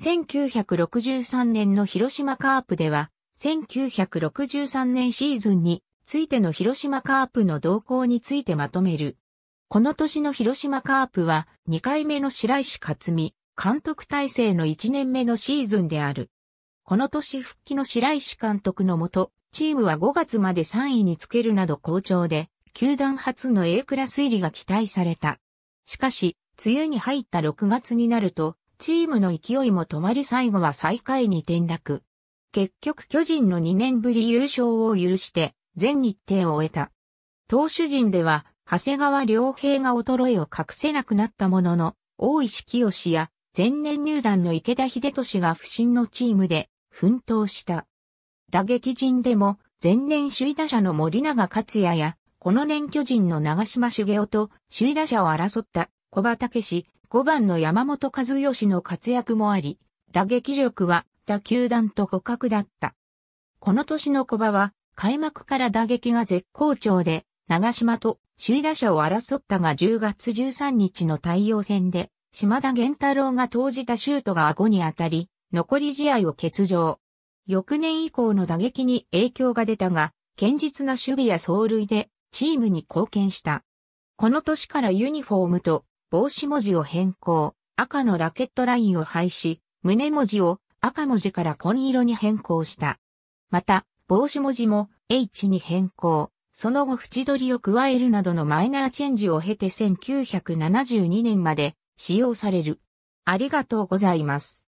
1963年の広島カープでは、1963年シーズンについての広島カープの動向についてまとめる。この年の広島カープは2回目の白石克美監督体制の1年目のシーズンである。この年復帰の白石監督のもと、チームは5月まで3位につけるなど好調で、球団初の A クラス入りが期待された。しかし、梅雨に入った6月になると、チームの勢いも止まり最後は最下位に転落。結局巨人の2年ぶり優勝を許して全日程を終えた。投手陣では長谷川良平が衰えを隠せなくなったものの、大石清や前年入団の池田秀俊が不振のチームで奮闘した。打撃陣でも前年首位打者の森永克也や、この年巨人の長島茂雄と首位打者を争った小畑氏、5番の山本和義の活躍もあり、打撃力は打球団と互角だった。この年の小場は、開幕から打撃が絶好調で、長島と首位打者を争ったが10月13日の対応戦で、島田玄太郎が投じたシュートが顎に当たり、残り試合を欠場。翌年以降の打撃に影響が出たが、堅実な守備や走塁でチームに貢献した。この年からユニフォームと帽子文字を変更、赤のラケットラインを廃止、胸文字を赤文字から紺色に変更した。また、帽子文字も H に変更、その後縁取りを加えるなどのマイナーチェンジを経て1972年まで使用される。ありがとうございます。